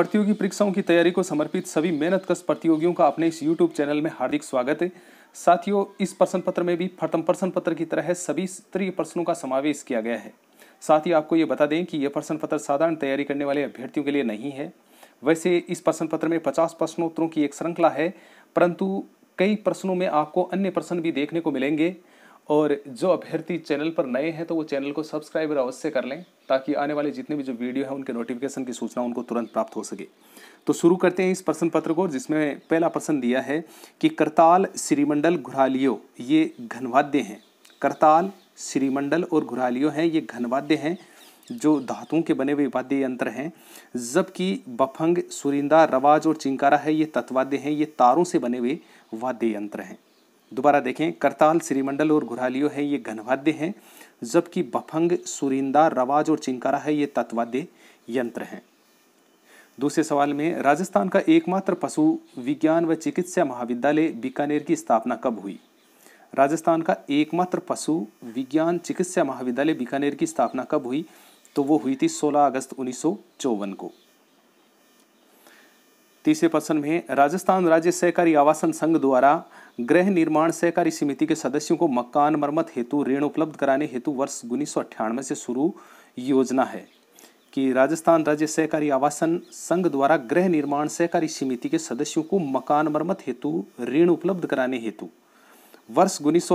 प्रतियोगी परीक्षाओं की तैयारी को समर्पित सभी मेहनत कश प्रतियोगियों का अपने इस यूट्यूब चैनल में हार्दिक स्वागत है साथियों इस प्रश्न पत्र में भी प्रथम प्रश्न पत्र की तरह सभी स्तरीय प्रश्नों का समावेश किया गया है साथ ही आपको ये बता दें कि यह प्रश्न पत्र साधारण तैयारी करने वाले अभ्यर्थियों के लिए नहीं है वैसे इस प्रश्न पत्र में पचास प्रश्नोत्तरों की एक श्रृंखला है परंतु कई प्रश्नों में आपको अन्य प्रश्न भी देखने को मिलेंगे और जो अभ्यर्थी चैनल पर नए हैं तो वो चैनल को सब्सक्राइब अवश्य कर लें ताकि आने वाले जितने भी जो वीडियो हैं उनके नोटिफिकेशन की सूचना उनको तुरंत प्राप्त हो सके तो शुरू करते हैं इस प्रश्न पत्र को जिसमें पहला प्रश्न दिया है कि करताल श्रीमंडल घुरालियो ये घनवाद्य हैं करताल श्रीमंडल और घुरालियो हैं ये घनवाद्य हैं जो धातुओं के बने हुए वाद्य यंत्र हैं जबकि बफंग सुरिंदा रवाज और चिंकारा है ये तत्वाद्य हैं ये तारों से बने हुए वाद्य यंत्र हैं दोबारा देखें करताल श्रीमंडल और घुरालियो है ये घनवाद्य हैं जबकि बफंग सुरिंदा रवाज और चिंकारा है ये तत्वाद्य यंत्र हैं दूसरे सवाल में राजस्थान का एकमात्र पशु विज्ञान व चिकित्सा महाविद्यालय बीकानेर की स्थापना कब हुई राजस्थान का एकमात्र पशु विज्ञान चिकित्सा महाविद्यालय बीकानेर की स्थापना कब हुई तो वो हुई थी 16 अगस्त उन्नीस को तीसरे प्रश्न में राजस्थान राज्य सहकारी आवासन संघ द्वारा गृह निर्माण सहकारी समिति के सदस्यों को मकान मरम्मत हेतु ऋण उपलब्ध कराने हेतु वर्ष उन्नीस से शुरू योजना है कि राजस्थान राज्य सहकारी आवासन संघ द्वारा गृह निर्माण सहकारी समिति के सदस्यों को मकान मरम्मत हेतु ऋण उपलब्ध कराने हेतु वर्ष उन्नीस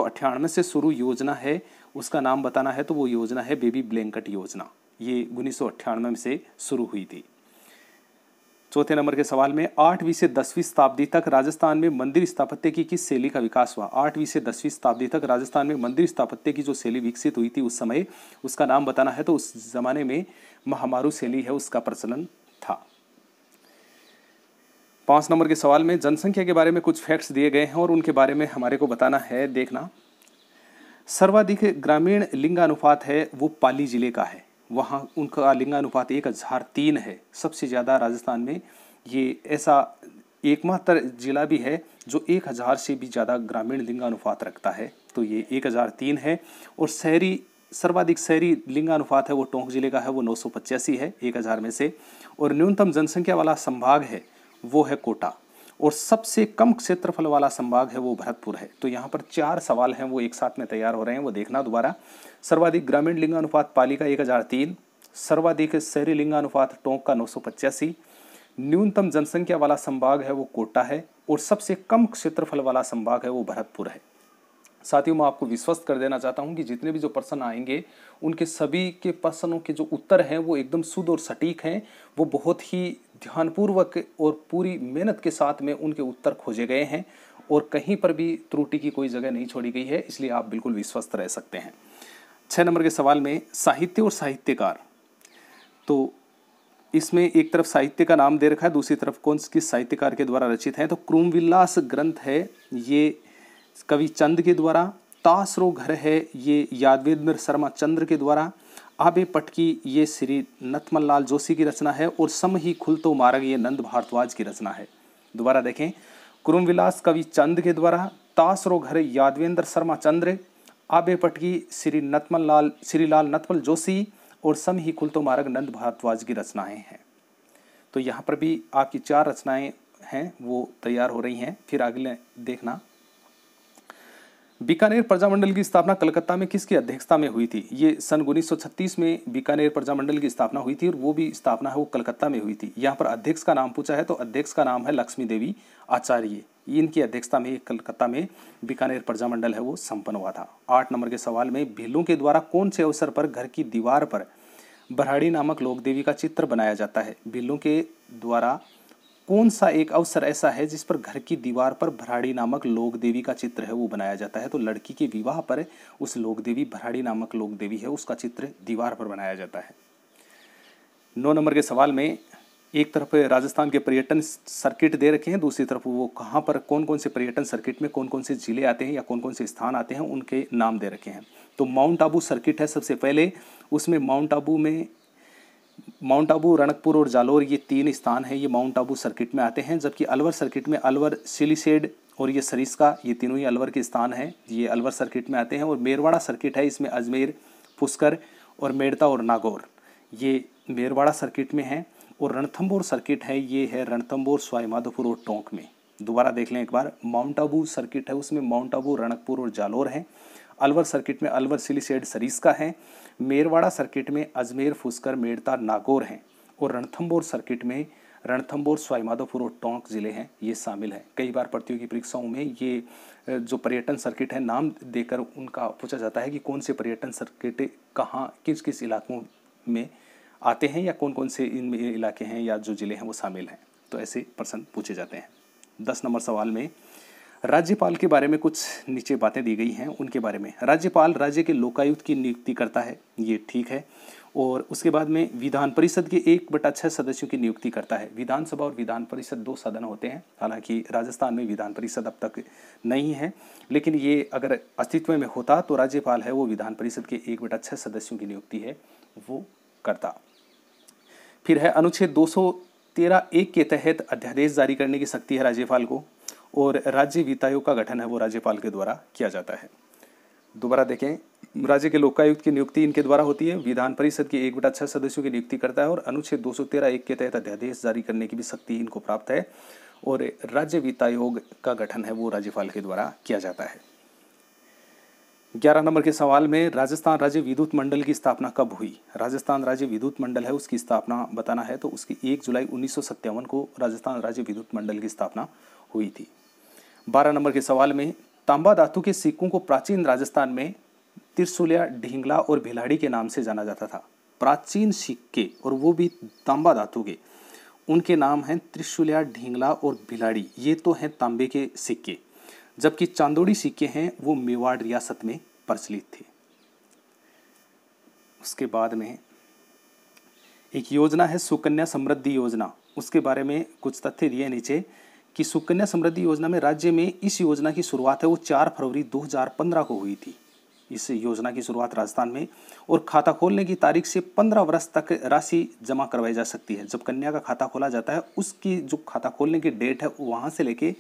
से शुरू योजना है उसका नाम बताना है तो वो योजना है बेबी ब्लैंकेट योजना ये उन्नीस में से शुरू हुई थी चौथे नंबर के सवाल में आठवीं से दसवीं शताब्दी तक राजस्थान में मंदिर स्थापत्य की किस शैली का विकास हुआ आठवीं से दसवीं शताब्दी तक राजस्थान में मंदिर स्थापत्य की जो शैली विकसित हुई थी उस समय उसका नाम बताना है तो उस जमाने में महामारू शैली है उसका प्रचलन था पांच नंबर के सवाल में जनसंख्या के बारे में कुछ फैक्ट्स दिए गए हैं और उनके बारे में हमारे को बताना है देखना सर्वाधिक ग्रामीण लिंगानुपात है वो पाली जिले का है वहाँ उनका लिंगानुपात एक हज़ार तीन है सबसे ज़्यादा राजस्थान में ये ऐसा एकमात्र जिला भी है जो एक हज़ार से भी ज़्यादा ग्रामीण लिंगानुपात रखता है तो ये एक हज़ार तीन है और शहरी सर्वाधिक शहरी लिंगानुपात है वो टोंक जिले का है वो नौ सौ पचासी है एक हज़ार में से और न्यूनतम जनसंख्या वाला संभाग है वो है कोटा और सबसे कम क्षेत्रफल वाला संभाग है वो भरतपुर है तो यहाँ पर चार सवाल हैं वो एक साथ में तैयार हो रहे हैं वो देखना दोबारा सर्वाधिक ग्रामीण लिंगानुपात पालिका एक हज़ार तीन सर्वाधिक शहरी लिंगानुपात टोंक का नौ सौ पचासी न्यूनतम जनसंख्या वाला संभाग है वो कोटा है और सबसे कम क्षेत्रफल वाला संभाग है वो भरतपुर है साथियों मैं आपको विश्वस्त कर देना चाहता हूँ कि जितने भी जो प्रश्न आएंगे उनके सभी के प्रश्नों के जो उत्तर हैं वो एकदम शुद्ध और सटीक हैं वो बहुत ही ध्यानपूर्वक और पूरी मेहनत के साथ में उनके उत्तर खोजे गए हैं और कहीं पर भी त्रुटि की कोई जगह नहीं छोड़ी गई है इसलिए आप बिल्कुल विश्वस्त रह सकते हैं छः नंबर के सवाल में साहित्य और साहित्यकार तो इसमें एक तरफ साहित्य का नाम दे रखा है दूसरी तरफ कौन किस साहित्यकार के द्वारा रचित हैं तो क्रूमविल्लास ग्रंथ है ये कवि चंद के द्वारा तासरो घर है ये यादवेंद्र शर्मा चंद्र के द्वारा आबे पटकी ये श्री नथमल जोशी की रचना है और सम ही खुल तो मारग ये नंद भारद्वाज की रचना है दोबारा देखें कुरुम विलास कवि चंद के द्वारा तासरो घर यादवेंद्र शर्मा चंद्र आबे पटकी श्री नथमल लाल श्री लाल नथमल जोशी और सम ही खुल तो मारग नंद भारद्वाज की रचनाएँ हैं तो यहाँ पर भी आपकी चार रचनाएँ हैं वो तैयार हो रही हैं फिर अगले देखना बीकानेर प्रजामंडल की स्थापना कलकत्ता में किसकी अध्यक्षता में हुई थी ये सन 1936 में बीकानेर प्रजामंडल की स्थापना हुई थी और वो भी स्थापना है वो कलकत्ता में हुई थी यहाँ पर अध्यक्ष का नाम पूछा है तो अध्यक्ष का नाम है लक्ष्मी देवी आचार्य इनकी अध्यक्षता में कलकत्ता में बीकानेर प्रजामंडल है वो संपन्न हुआ था आठ नंबर के सवाल में भीलों के द्वारा कौन से अवसर पर घर की दीवार पर बराड़ी नामक लोक देवी का चित्र बनाया जाता है भीलों के द्वारा कौन सा एक अवसर ऐसा है जिस पर घर की दीवार पर भराड़ी नामक लोक देवी का चित्र है वो बनाया जाता है तो लड़की के विवाह पर उस लोक देवी भराड़ी नामक लोक देवी है उसका चित्र दीवार पर बनाया जाता है नौ नंबर के सवाल में एक तरफ राजस्थान के पर्यटन सर्किट दे रखे हैं दूसरी तरफ वो कहाँ पर कौन कौन से पर्यटन सर्किट में कौन कौन से ज़िले आते हैं या कौन कौन से स्थान आते हैं उनके नाम दे रखे हैं तो माउंट आबू सर्किट है सबसे पहले उसमें माउंट आबू में माउंट आबू रनकपुर और जालोर ये तीन स्थान हैं ये माउंट आबू सर्किट में आते हैं जबकि अलवर सर्किट में अलवर सिलीसेड और ये सरिस्का ये तीनों ही अलवर के स्थान हैं ये अलवर सर्किट में आते हैं और मेरवाड़ा सर्किट है इसमें अजमेर पुष्कर और मेड़ता और नागौर ये मेरवाड़ा सर्किट में है और रणथम्बोर सर्किट है ये है रणथम्बोर स्वाईमाधोपुर और टोंक में दोबारा देख लें एक बार माउंट आबू सर्किट है उसमें माउंट आबू रणकपुर और जालोर हैं अलवर सर्किट में अलवर सिलीसेड सरीस सरीसका है मेरवाड़ा सर्किट में अजमेर फुसकर मेड़ता नागौर हैं और रणथम्बोर सर्किट में रणथम्बोर स्वाईमाधोपुर और टोंक ज़िले हैं ये शामिल हैं कई बार प्रतियोगी परीक्षाओं में ये जो पर्यटन सर्किट है नाम देकर उनका पूछा जाता है कि कौन से पर्यटन सर्किट कहाँ किस किस इलाकों में आते हैं या कौन कौन से इन इलाके हैं या जो ज़िले हैं वो शामिल हैं तो ऐसे प्रश्न पूछे जाते हैं दस नंबर सवाल में राज्यपाल के बारे में कुछ नीचे बातें दी गई हैं उनके बारे में राज्यपाल राज्य के लोकायुक्त की नियुक्ति करता है ये ठीक है और उसके बाद में विधान परिषद के एक बटा छः सदस्यों की नियुक्ति करता है विधानसभा और विधान परिषद दो सदन होते हैं हालांकि राजस्थान में विधान परिषद अब तक नहीं है लेकिन ये अगर अस्तित्व में होता तो राज्यपाल है वो विधान परिषद के एक बटा छः सदस्यों की नियुक्ति है वो करता फिर है अनुच्छेद दो सौ तेरह एक के तहत अध्यादेश जारी करने की शक्ति है राज्यपाल को और राज्य वित्तायोग का गठन है वो राज्यपाल के द्वारा किया जाता है दोबारा देखें राज्य के लोकायुक्त की नियुक्ति इनके द्वारा होती है विधान परिषद की एक बटा छह सदस्यों की नियुक्ति करता है और अनुच्छेद दो सौ तेरह एक के तहत अध्यादेश जारी करने की भी शक्ति इनको प्राप्त है और राज्य वित्तायोग का गठन है वो राज्यपाल के द्वारा किया जाता है ग्यारह नंबर के सवाल में राजस्थान राज्य विद्युत मंडल की स्थापना कब हुई राजस्थान राज्य विद्युत मंडल है उसकी स्थापना बताना है तो उसकी एक जुलाई उन्नीस को राजस्थान राज्य विद्युत मंडल की स्थापना हुई थी बारह नंबर के सवाल में तांबा धातु के सिक्कों को प्राचीन राजस्थान में तिरसुलिया ढींगला और भिलाड़ी के नाम से जाना जाता था प्राचीन सिक्के और वो भी तांबा धातु के उनके नाम हैं त्रिशूलिया ढींगला और भिलाड़ी ये तो हैं तांबे के सिक्के जबकि चांदोड़ी सिक्के हैं वो मेवाड़ रियासत में प्रचलित थे उसके बाद में एक योजना है सुकन्या समृद्धि योजना उसके बारे में कुछ तथ्य दिए नीचे कि सुकन्या समृद्धि योजना में राज्य में इस योजना की शुरुआत है वो चार फरवरी 2015 को हुई थी इस योजना की शुरुआत राजस्थान में और खाता खोलने की तारीख से 15 वर्ष तक राशि जमा करवाई जा सकती है जब कन्या का खाता खोला जाता है उसकी जो खाता खोलने की डेट है वहाँ से लेके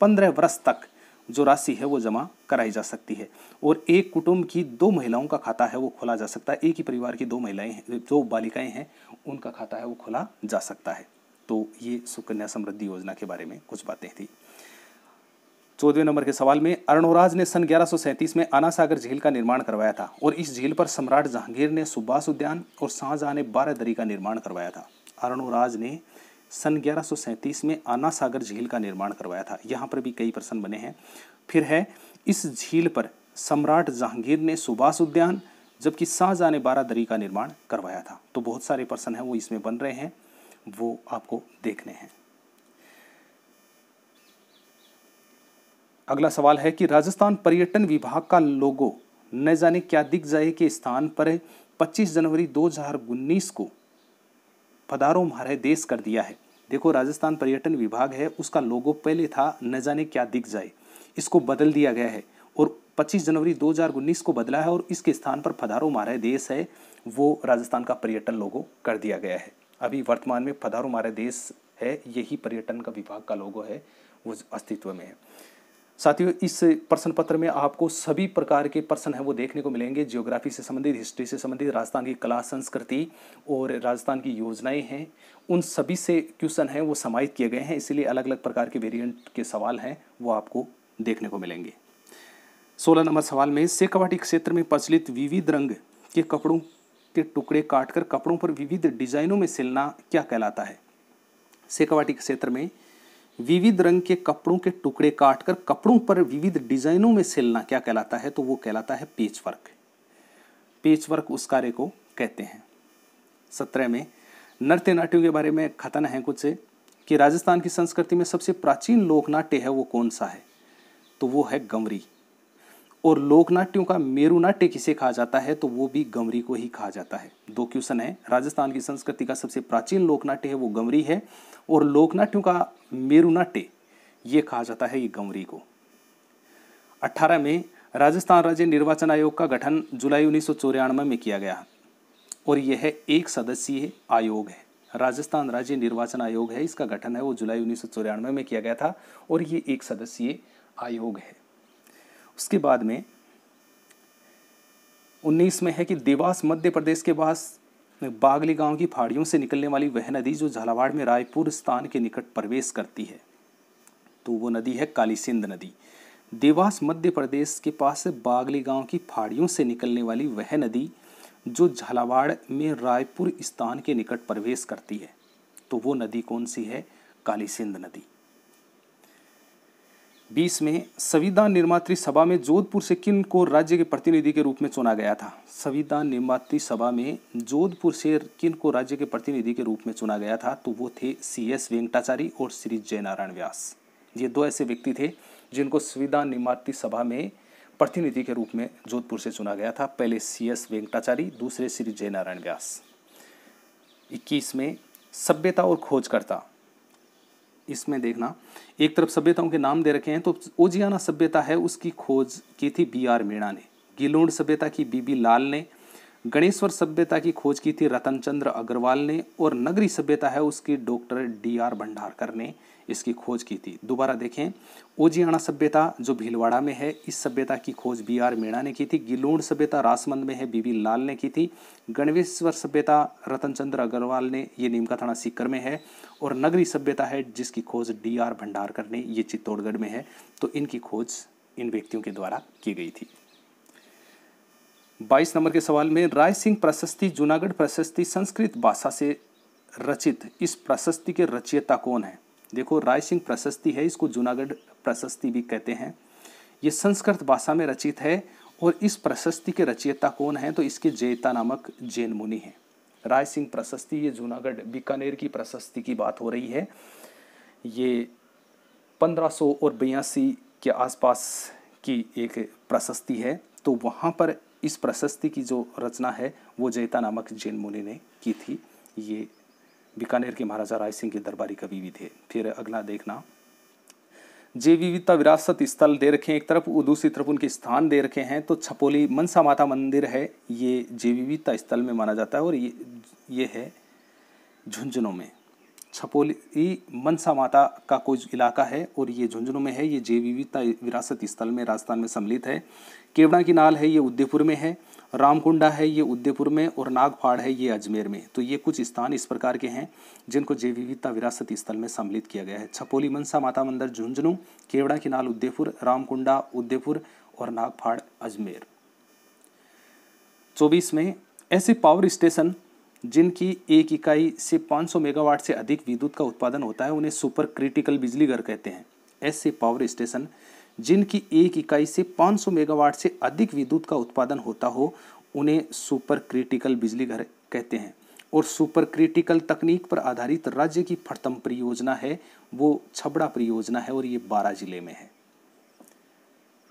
पंद्रह वर्ष तक जो राशि है वो जमा कराई जा सकती है और एक कुटुंब की दो महिलाओं का खाता है वो खोला जा सकता है एक ही परिवार की दो महिलाएं हैं जो बालिकाएं हैं उनका खाता है वो खोला जा सकता है तो ये सुकन्या समृद्धि योजना के बारे में कुछ बातें थी चौदह नंबर के सवाल में अर्णोराज ने सन ग्यारह में आना सागर झील का निर्माण करवाया था और इस झील पर सम्राट जहांगीर ने सुब्बास उद्यान और शाहजहां ने बारह दरी का निर्माण करवाया था अर्णोराज ने सन ग्यारह में आना सागर झील का निर्माण करवाया था यहाँ पर भी कई प्रश्न बने हैं फिर है इस झील पर सम्राट जहांगीर ने सुभाष उद्यान जबकि शाहजहां ने बारह दरी का निर्माण करवाया था तो बहुत सारे प्रश्न हैं वो इसमें बन रहे हैं वो आपको देखने हैं अगला सवाल है कि राजस्थान पर्यटन विभाग का लोगो न जाने क्या दिख जाए के स्थान पर 25 जनवरी 2019 को पदारो मारे देश कर दिया है देखो राजस्थान पर्यटन विभाग है उसका लोगो पहले था न जाने क्या दिख जाए इसको बदल दिया गया है और 25 जनवरी 2019 को बदला है और इसके स्थान पर फदारो मारे देश है वो राजस्थान का पर्यटन लोगो कर दिया गया है अभी वर्तमान में पधारो हमारे देश है यही पर्यटन का विभाग का लोगो है वो अस्तित्व में है साथियों इस प्रश्न पत्र में आपको सभी प्रकार के प्रश्न हैं वो देखने को मिलेंगे जियोग्राफी से संबंधित हिस्ट्री से संबंधित राजस्थान की कला संस्कृति और राजस्थान की योजनाएं हैं उन सभी से क्वेश्चन हैं वो समाहित किए गए हैं इसीलिए अलग अलग प्रकार के वेरिएंट के सवाल हैं वो आपको देखने को मिलेंगे सोलह नंबर सवाल में शेखावाटी क्षेत्र में प्रचलित विविध रंग के कपड़ों के टुकड़े काटकर कपड़ों पर विविध डिजाइनों में सिलना क्या कहलाता है सेकवाटी क्षेत्र में विविध रंग के कपड़ों के टुकड़े काटकर कपड़ों पर विविध डिजाइनों में सिलना क्या कहलाता है तो वो कहलाता है पेच वर्क पेच वर्क उस कार्य को कहते हैं सत्रह में नृत्य नाट्यों के बारे में खतन है कुछ कि राजस्थान की संस्कृति में सबसे प्राचीन लोक नाट्य है वो कौन सा है तो वो है गमरी और लोकनाट्यों का मेरू नाट्य किसे कहा जाता है तो वो भी गमरी को ही कहा जाता है दो क्वेश्चन है राजस्थान की संस्कृति का सबसे प्राचीन लोकनाट्य है वो गमरी है और लोकनाट्यों का मेरू नाट्य ये कहा जाता है ये गमरी को अट्ठारह में राजस्थान राज्य निर्वाचन आयोग का गठन जुलाई उन्नीस में किया गया और यह एक सदस्यीय आयोग है राजस्थान राज्य निर्वाचन आयोग है इसका गठन है वो जुलाई उन्नीस में किया गया था और ये एक सदस्यीय आयोग है उसके बाद में उन्नीस में है कि देवास मध्य प्रदेश के पास बागली गांव की फाड़ियों से निकलने वाली वह नदी जो झालावाड़ में रायपुर स्थान के निकट प्रवेश करती है तो वो नदी है काली सिंध नदी देवास मध्य प्रदेश के पास बागली गांव की फाड़ियों से निकलने वाली वह नदी जो झालावाड़ में रायपुर स्थान के निकट प्रवेश करती है तो वो नदी कौन सी है काली सिंध नदी बीस में संविधान निर्मात्री सभा में जोधपुर से किन को राज्य के प्रतिनिधि के रूप में चुना गया था संविधान निर्मात्री सभा में जोधपुर से किन को राज्य के प्रतिनिधि के रूप में चुना गया था तो वो थे सी एस वेंकटाचारी और श्री जयनारायण व्यास ये दो ऐसे व्यक्ति थे जिनको संविधान निर्मात्री सभा में प्रतिनिधि के रूप में जोधपुर से चुना गया था पहले सी एस वेंकटाचारी दूसरे श्री जयनारायण व्यास इक्कीस में सभ्यता और खोजकर्ता इसमें देखना एक तरफ सभ्यताओं के नाम दे रखे हैं तो ओजियाना सभ्यता है उसकी खोज की थी बी आर मीणा ने गिलोंड सभ्यता की बीबी लाल ने गणेश्वर सभ्यता की खोज की थी रतन चंद्र अग्रवाल ने और नगरी सभ्यता है उसकी डॉक्टर डी आर भंडारकर ने इसकी खोज की थी दोबारा देखें ओजियाणा सभ्यता जो भीलवाड़ा में है इस सभ्यता की खोज बी आर मीणा ने की थी गिलोण सभ्यता रासमंद में है बीबी लाल ने की थी गणवेश्वर सभ्यता रतन चंद्र अग्रवाल ने ये नीमका थाना सीकर में है और नगरी सभ्यता है जिसकी खोज डी आर भंडारकर ने ये चित्तौड़गढ़ में है तो इनकी खोज इन व्यक्तियों के द्वारा की गई थी बाईस नंबर के सवाल में राय सिंह प्रशस्ति जूनागढ़ प्रशस्ति संस्कृत भाषा से रचित इस प्रशस्ति के रचयिता कौन है देखो राय सिंह प्रशस्ति है इसको जूनागढ़ प्रशस्ति भी कहते हैं ये संस्कृत भाषा में रचित है और इस प्रशस्ति के रचयिता कौन है तो इसके जयता नामक जैन मुनि हैं राय सिंह प्रशस्ति ये जूनागढ़ बीकानेर की प्रशस्ति की बात हो रही है ये पंद्रह सौ और बयासी के आसपास की एक प्रशस्ति है तो वहाँ पर इस प्रशस्ति की जो रचना है वो जैता नामक जैन मुनि ने की थी ये बीकानेर के महाराजा राय सिंह के दरबारी कवि भी थे फिर अगला देखना जे विविधता विरासत स्थल दे रखे हैं एक तरफ और दूसरी तरफ उनके स्थान दे रखे हैं तो छपोली मनसा माता मंदिर है ये जे विविधता स्थल में माना जाता है और ये ये है झुंझुनों में छपोली मनसा माता का कोई इलाका है और ये झुंझुनू में है ये जैव विविधता विरासत स्थल में राजस्थान में सम्मिलित है केवड़ा की नाल है ये उदयपुर में है रामकुंडा है ये उदयपुर में और नागफाड़ है ये अजमेर में तो ये कुछ स्थान इस प्रकार के हैं जिनको जैव विविधता विरासत स्थल में सम्मिलित किया गया है छपोली मनसा माता मंदिर झुंझुनू केवड़ा की नाल उदयपुर रामकुंडा उदयपुर और नागफाड़ अजमेर चौबीस में ऐसे पावर स्टेशन जिनकी एक इकाई से 500 मेगावाट से अधिक विद्युत का उत्पादन होता है उन्हें सुपर क्रिटिकल बिजली घर कहते हैं ऐसे पावर स्टेशन जिनकी एक इकाई से 500 मेगावाट से अधिक विद्युत का उत्पादन होता हो उन्हें सुपर क्रिटिकल बिजली घर कहते हैं और सुपर क्रिटिकल तकनीक पर आधारित राज्य की प्रथम परियोजना है वो छबड़ा परियोजना है और ये बारह जिले में है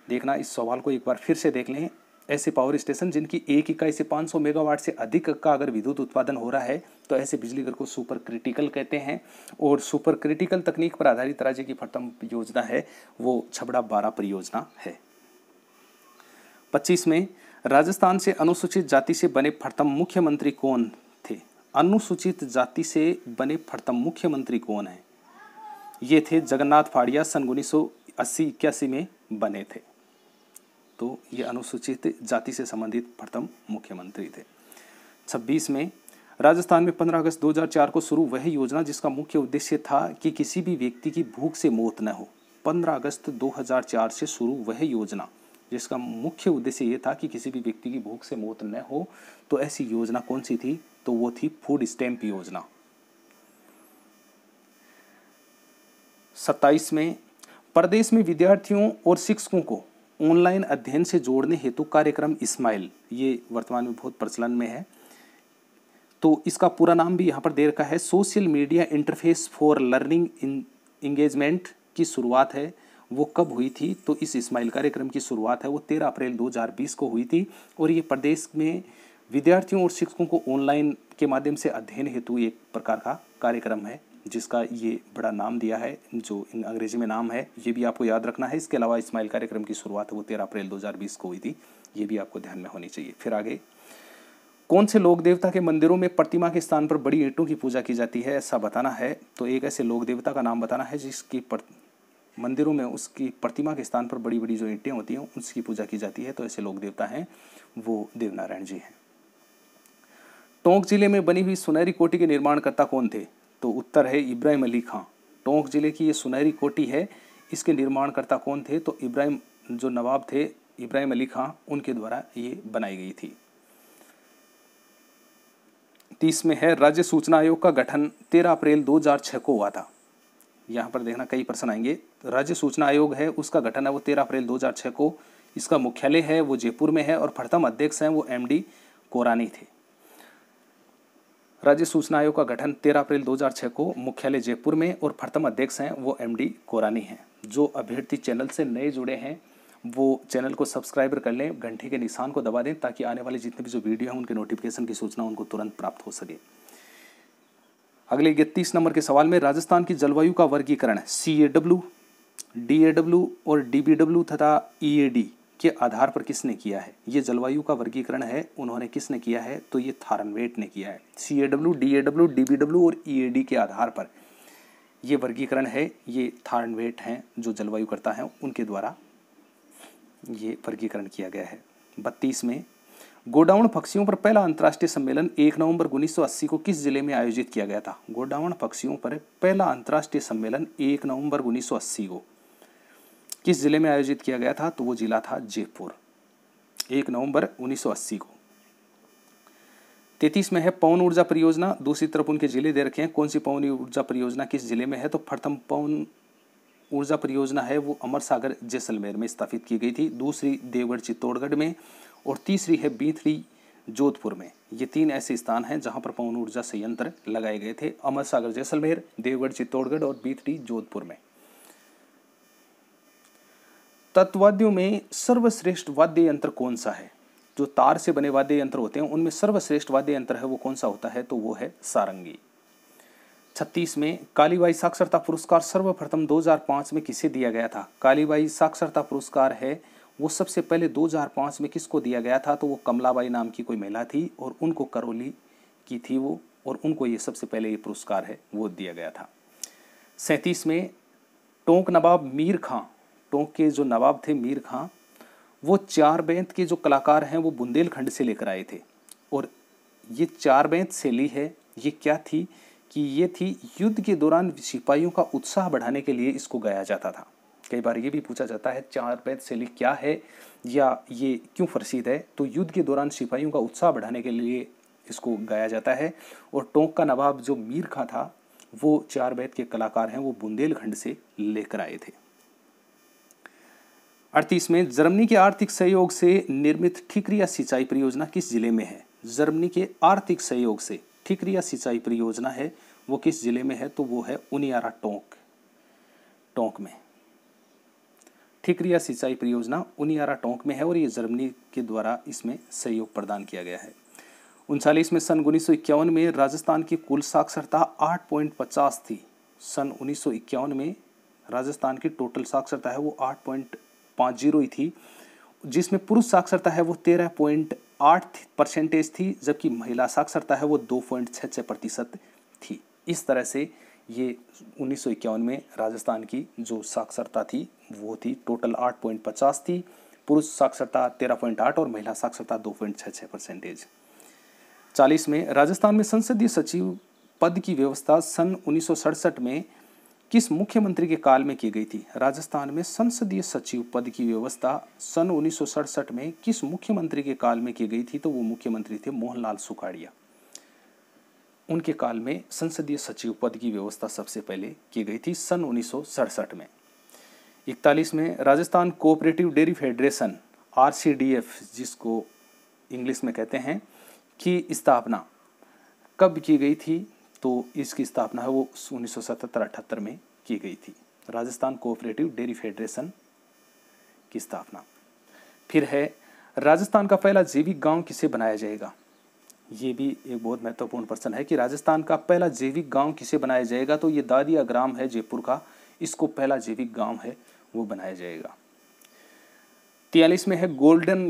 देखना इस सवाल को एक बार फिर से देख लें ऐसे पावर स्टेशन जिनकी एक इकाई से 500 मेगावाट से अधिक का अगर विद्युत उत्पादन हो रहा है तो ऐसे बिजली घर को सुपर क्रिटिकल कहते हैं और सुपर क्रिटिकल तकनीक पर आधारित राज्य की प्रथम योजना है वो छबड़ा बारह परियोजना है पच्चीस में राजस्थान से अनुसूचित जाति से बने प्रथम मुख्यमंत्री कौन थे अनुसूचित जाति से बने प्रथम मुख्यमंत्री कौन है ये थे जगन्नाथ फाड़िया सन उन्नीस सौ अस्सी इक्यासी में बने थे तो ये अनुसूचित जाति से संबंधित प्रथम मुख्यमंत्री थे छब्बीस में राजस्थान में 15 अगस्त 2004 को शुरू वह योजना जिसका मुख्य उद्देश्य था कि किसी भी व्यक्ति की भूख से मौत न हो 15 अगस्त 2004 से शुरू वह योजना जिसका मुख्य उद्देश्य ये था कि किसी भी व्यक्ति की भूख से मौत न हो तो ऐसी योजना कौन सी थी तो वो थी फूड स्टैम्प योजना सत्ताईस में प्रदेश में विद्यार्थियों और शिक्षकों को ऑनलाइन अध्ययन से जोड़ने हेतु कार्यक्रम इस्माइल ये वर्तमान में बहुत प्रचलन में है तो इसका पूरा नाम भी यहाँ पर दे रखा है social media interface for learning engagement की शुरुआत है वो कब हुई थी तो इस इस्माइल कार्यक्रम की शुरुआत है वो तेरह अप्रैल 2020 को हुई थी और ये प्रदेश में विद्यार्थियों और शिक्षकों को ऑनलाइन के माध्यम से अध्ययन हेतु एक प्रकार का कार्यक्रम है जिसका ये बड़ा नाम दिया है जो इन अंग्रेजी में नाम है ये भी आपको याद रखना है इसके अलावा इस्माइल कार्यक्रम की शुरुआत वो तेरह अप्रैल 2020 को हुई थी ये भी आपको ध्यान में होनी चाहिए फिर आगे कौन से लोक देवता के मंदिरों में प्रतिमा के स्थान पर बड़ी ईंटों की पूजा की जाती है ऐसा बताना है तो एक ऐसे लोक देवता का नाम बताना है जिसकी पर... मंदिरों में उसकी प्रतिमा के स्थान पर बड़ी बड़ी जो ईंटें होती हैं उसकी पूजा की जाती है तो ऐसे लोक देवता हैं वो देवनारायण जी हैं टोंक जिले में बनी हुई सुनहरी कोटी के निर्माणकर्ता कौन थे तो उत्तर है इब्राहिम अली खां टोंक जिले की ये सुनहरी कोटी है इसके निर्माणकर्ता कौन थे तो इब्राहिम जो नवाब थे इब्राहिम अली खां उनके द्वारा ये बनाई गई थी तीस में है राज्य सूचना आयोग का गठन तेरह अप्रैल 2006 को हुआ था यहाँ पर देखना कई प्रश्न आएंगे राज्य सूचना आयोग है उसका गठन है वो तेरह अप्रैल छह को इसका मुख्यालय है वो जयपुर में है और प्रथम अध्यक्ष हैं वो एमडी कोरानी थे राज्य सूचना आयोग का गठन 13 अप्रैल 2006 को मुख्यालय जयपुर में और प्रथम अध्यक्ष हैं वो एमडी कोरानी हैं जो अभ्यर्थी चैनल से नए जुड़े हैं वो चैनल को सब्सक्राइबर कर लें घंटे के निशान को दबा दें ताकि आने वाले जितने भी जो वीडियो हैं उनके नोटिफिकेशन की सूचना उनको तुरंत प्राप्त हो सके अगले इकतीस नंबर के सवाल में राजस्थान की जलवायु का वर्गीकरण C A W D A W और डी बी डब्ल्यू तथा ई ए डी के आधार पर किसने किया है ये जलवायु का वर्गीकरण है उन्होंने किसने किया है तो ये थारनवेट ने किया है C A W D A W D B W और ई ए डी के आधार पर ये वर्गीकरण है ये थारनवेट हैं जो जलवायु करता है उनके द्वारा ये वर्गीकरण किया गया है बत्तीस में गोडाउन पक्षियों पर पहला अंतर्राष्ट्रीय सम्मेलन एक नवंबर अस्सी को किस जिले में आयोजित किया गया था गोडाउन पक्षियों पर पहला अंतर्राष्ट्रीय सम्मेलन एक नवंबर अस्सी को किस ज़िले में आयोजित किया गया था तो वो ज़िला था जयपुर एक नवंबर 1980 को तैतीस में है पवन ऊर्जा परियोजना दूसरी तरफ उनके जिले दे रखे हैं कौन सी पवन ऊर्जा परियोजना किस जिले में है तो प्रथम पवन ऊर्जा परियोजना है वो अमर सागर जैसलमेर में स्थापित की गई थी दूसरी देवगढ़ चित्तौड़गढ़ में और तीसरी है बीथड़ी जोधपुर में ये तीन ऐसे स्थान हैं जहां पर पवन ऊर्जा संयंत्र लगाए गए थे अमर सागर जैसलमेर देवगढ़ चित्तौड़गढ़ और बीथड़ी जोधपुर में तत्ववाद्यों में सर्वश्रेष्ठ वाद्य यंत्र कौन सा है जो तार से बने वाद्य यंत्र होते हैं उनमें सर्वश्रेष्ठ वाद्य यंत्र है वो कौन सा होता है तो वो है सारंगी छत्तीस में कालीबाई साक्षरता पुरस्कार सर्वप्रथम 2005 में किसे दिया गया था कालीबाई साक्षरता पुरस्कार है वो सबसे पहले 2005 में किसको दिया गया था तो वो कमलाबाई नाम की कोई महिला थी और उनको करौली की थी वो और उनको ये सबसे पहले ये पुरस्कार है वो दिया गया था सैंतीस में टोंक नवाब मीर खां टोंक के जो नवाब थे मीर खां वो चार बैंत के जो कलाकार हैं वो बुंदेलखंड से लेकर आए थे और ये चार बैंत शैली है ये क्या थी कि ये थी युद्ध के दौरान सिपाहियों का उत्साह बढ़ाने के लिए इसको गाया जाता था कई बार ये भी पूछा जाता है चार बैत शैली क्या है या ये क्यों प्रसिद्ध है तो युद्ध के दौरान सिपाहियों का उत्साह बढ़ाने के लिए इसको गाया जाता है और टोंक का नवाब जो मीर खां था वो चार बैत के कलाकार हैं वो बुंदेलखंड से लेकर आए थे अड़तीस में जर्मनी के आर्थिक सहयोग से निर्मित ठिकरिया सिंचाई परियोजना किस जिले में है जर्मनी के आर्थिक सहयोग से ठिकरिया सिंचाई परियोजना है वो किस जिले में है तो वो है उनियारा टोंक टोंक में ठिकरिया सिंचाई परियोजना उनियारा टोंक में है और ये जर्मनी के द्वारा इसमें सहयोग प्रदान किया गया है उनचालीस में सन उन्नीस में राजस्थान की कुल साक्षरता आठ थी सन उन्नीस में राजस्थान की टोटल साक्षरता है वो आठ पाँच जीरो ही थी जिसमें पुरुष साक्षरता है वो तेरह पॉइंट आठ परसेंटेज थी जबकि महिला साक्षरता है वो दो पॉइंट छः छः प्रतिशत थी इस तरह से ये उन्नीस में राजस्थान की जो साक्षरता थी वो थी टोटल आठ पॉइंट पचास थी पुरुष साक्षरता तेरह पॉइंट आठ और महिला साक्षरता दो पॉइंट छः छः परसेंटेज चालीस में राजस्थान में संसदीय सचिव पद की व्यवस्था सन उन्नीस में किस मुख्यमंत्री के काल में की गई थी राजस्थान में संसदीय सचिव पद की व्यवस्था सन उन्नीस में किस मुख्यमंत्री के काल में की गई थी तो वो मुख्यमंत्री थे मोहनलाल सुखाड़िया उनके काल में संसदीय सचिव पद की व्यवस्था सबसे पहले की गई थी सन उन्नीस में इकतालीस में राजस्थान कोऑपरेटिव डेयरी फेडरेशन आर जिसको इंग्लिश में कहते हैं की स्थापना कब की गई थी तो इसकी स्थापना है वो उन्नीस सौ सतहत्तर में की गई थी राजस्थान कोऑपरेटिव डेयरी फेडरेशन की स्थापना फिर है राजस्थान का पहला जैविक गांव किसे बनाया जाएगा ये भी एक बहुत महत्वपूर्ण प्रश्न है कि राजस्थान का पहला जैविक गांव किसे बनाया जाएगा तो ये दादिया ग्राम है जयपुर का इसको पहला जैविक गांव है वो बनाया जाएगा तियालीस में है golden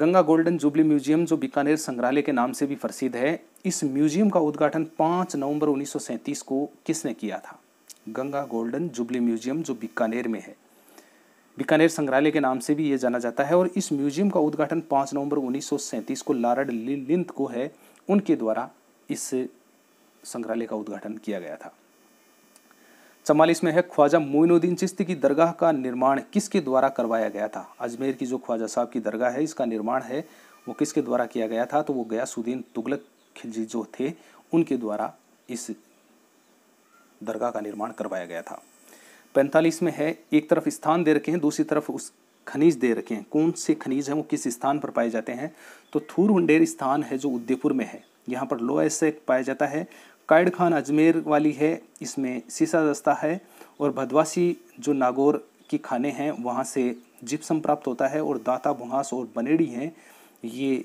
Ganga golden jubilee museum जो बीकानेर संग्रहालय के नाम से भी प्रसिद्ध है इस म्यूजियम का उद्घाटन पाँच नवंबर उन्नीस को किसने किया था गंगा गोल्डन जुबली म्यूजियम जो बीकानेर में है बीकानेर संग्रहालय के नाम से भी ये जाना जाता है और इस म्यूजियम का उद्घाटन पाँच नवंबर उन्नीस को लारड लिंत को है उनके द्वारा इस संग्रहालय का उद्घाटन किया गया था चवालीस में है ख्वाजा मोइनुद्दीन चिश्ती की दरगाह का निर्माण किसके द्वारा करवाया गया था अजमेर की जो ख्वाजा साहब की दरगाह है इसका निर्माण है वो किसके द्वारा किया गया था तो वो गयासुद्दीन तुगलक खिलजी जो थे उनके द्वारा इस दरगाह का निर्माण करवाया गया था पैंतालीस में है एक तरफ स्थान दे रखे हैं दूसरी तरफ उस खनिज दे रखे हैं कौन से खनिज हैं वो किस स्थान पर पाए जाते हैं तो थूर स्थान है जो उदयपुर में है यहाँ पर लो सेक पाया जाता है कायड खान अजमेर वाली है इसमें सीसा दस्ता है और भदवासी जो नागौर की खाने हैं वहाँ से जिप्सम प्राप्त होता है और दाता भुहास और बनेड़ी हैं ये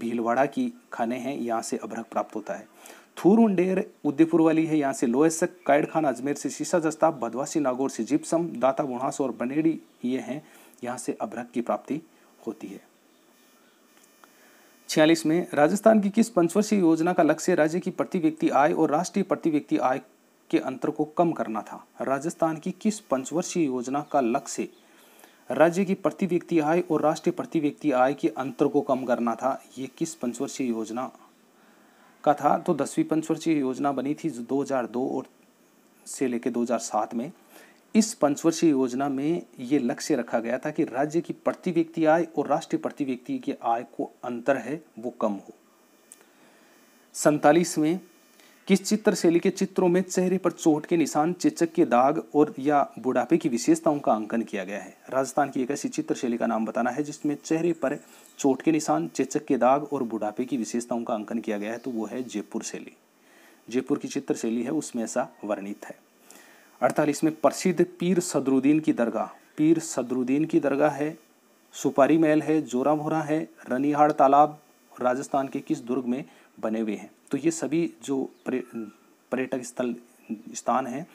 भीलवाड़ा की खाने हैं यहाँ से अभ्रक प्राप्त होता है थूर उंडेर उदयपुर वाली है यहाँ से लोएसक कायड खान अजमेर से सीसा दस्ता भदवासी नागौर से जिप्सम दाता भुहास और बनेड़ी ये हैं यहाँ से अभ्रक की प्राप्ति होती है छियालीस में राजस्थान की किस पंचवर्षीय योजना का लक्ष्य राज्य की प्रति व्यक्ति आय और राष्ट्रीय प्रति व्यक्ति आय के अंतर को कम करना था राजस्थान की किस पंचवर्षीय योजना का लक्ष्य राज्य की प्रति व्यक्ति आय और राष्ट्रीय प्रति व्यक्ति आय के अंतर को कम करना था ये किस पंचवर्षीय योजना का था तो दसवीं पंचवर्षीय योजना बनी थी दो और से लेकर दो में इस पंचवर्षीय योजना में ये लक्ष्य रखा गया था कि राज्य की प्रति व्यक्ति आय और राष्ट्रीय प्रति व्यक्ति की आय को अंतर है वो कम हो सैतालीस में किस चित्र शैली के चित्रों में चेहरे पर चोट के निशान चेचक के दाग और या बुढ़ापे की विशेषताओं का अंकन किया गया है राजस्थान की एक ऐसी चित्र शैली का नाम बताना है जिसमें चेहरे पर चोट के निशान चेचक के दाग और बुढ़ापे की विशेषताओं का अंकन किया गया है तो वो है जयपुर शैली जयपुर की चित्र शैली है उसमें ऐसा वर्णित है अड़तालीस में प्रसिद्ध पीर सदरुद्दीन की दरगाह पीर सदरुद्दीन की दरगाह है सुपारी महल है जोरा भोरा है रनिहाड़ तालाब राजस्थान के किस दुर्ग में बने हुए हैं तो ये सभी जो पर्यटक स्थल स्थान हैं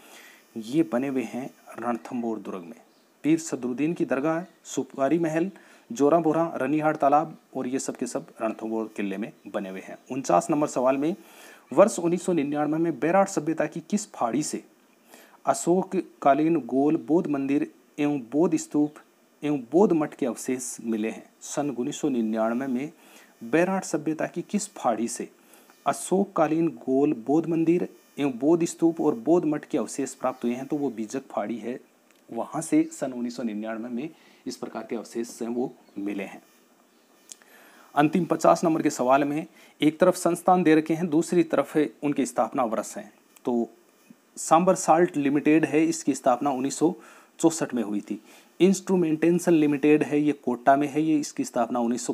ये बने हुए हैं रणथम्बोर दुर्ग में पीर सदरुद्दीन की दरगाह सुपारी महल जोरा बोरा रनिहाट तालाब और ये सब के सब रणथम्बोर किले में बने हुए हैं उनचास नंबर सवाल में वर्ष 1999 में बैराट सभ्यता की किस फाड़ी से अशोककालीन गोल बौद्ध मंदिर एवं बौद्ध स्तूप एवं बौद्ध मठ के अवशेष मिले हैं सन उन्नीस में बैराट सभ्यता की किस फाड़ी से अशोककालीन गोल बौद्ध मंदिर एवं बौद्ध स्तूप और बौद्ध मठ के अवशेष प्राप्त हुए हैं तो वो बीजक फाड़ी है वहाँ से सन 1999 में इस प्रकार के अवशेष हैं वो मिले हैं अंतिम पचास नंबर के सवाल में एक तरफ संस्थान दे रखे हैं दूसरी तरफ है उनके स्थापना वर्ष हैं तो सांबर साल्ट लिमिटेड है इसकी स्थापना उन्नीस में हुई थी इंस्ट्रूमेंटेंसन लिमिटेड है ये कोटा में है ये इसकी स्थापना उन्नीस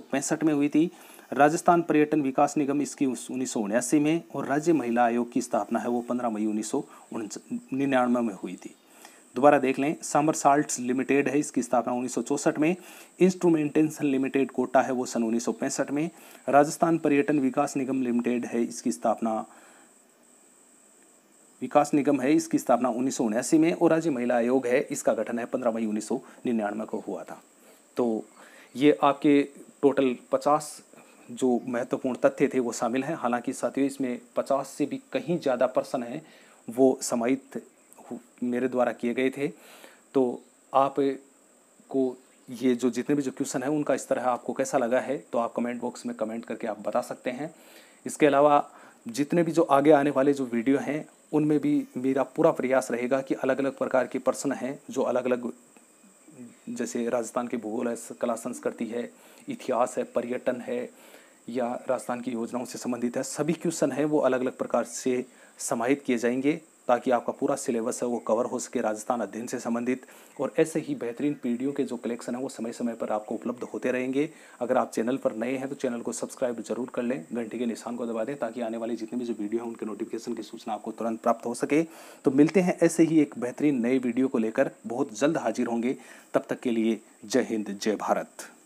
में हुई थी राजस्थान पर्यटन विकास निगम इसकी उन्नीस में और राज्य महिला आयोग की स्थापना है वो 15 मई उन्नीस निन्यानवे में हुई थी दोबारा देख लें सामर साल्ट लिमिटेड है इसकी स्थापना उन्नीस में इंस्ट्रूमेंटेंसन लिमिटेड कोटा है वो सन उन्नीस में राजस्थान पर्यटन विकास निगम लिमिटेड है इसकी स्थापना विकास निगम है इसकी स्थापना उन्नीस में और राज्य महिला आयोग है इसका गठन है पंद्रह मई उन्नीस को हुआ था तो ये आपके टोटल पचास जो महत्वपूर्ण तथ्य थे वो शामिल हैं हालांकि साथियों इसमें पचास से भी कहीं ज़्यादा प्रश्न हैं वो समाहित मेरे द्वारा किए गए थे तो आप को ये जो जितने भी जो क्वेश्चन हैं उनका इस तरह आपको कैसा लगा है तो आप कमेंट बॉक्स में कमेंट करके आप बता सकते हैं इसके अलावा जितने भी जो आगे आने वाले जो वीडियो हैं उनमें भी मेरा पूरा प्रयास रहेगा कि अलग अलग प्रकार के पर्सन हैं जो अलग अलग जैसे राजस्थान के भूगोल है कला संस्कृति है इतिहास है पर्यटन है या राजस्थान की योजनाओं से संबंधित है सभी क्वेश्चन हैं वो अलग अलग प्रकार से समाहित किए जाएंगे ताकि आपका पूरा सिलेबस है वो कवर हो सके राजस्थान अध्ययन से संबंधित और ऐसे ही बेहतरीन पीढ़ियों के जो कलेक्शन है वो समय समय पर आपको उपलब्ध होते रहेंगे अगर आप चैनल पर नए हैं तो चैनल को सब्सक्राइब जरूर कर लें घंटे के निशान को दबा दें ताकि आने वाली जितनी भी जो वीडियो हैं उनके नोटिफिकेशन की सूचना आपको तुरंत प्राप्त हो सके तो मिलते हैं ऐसे ही एक बेहतरीन नए वीडियो को लेकर बहुत जल्द हाजिर होंगे तब तक के लिए जय हिंद जय भारत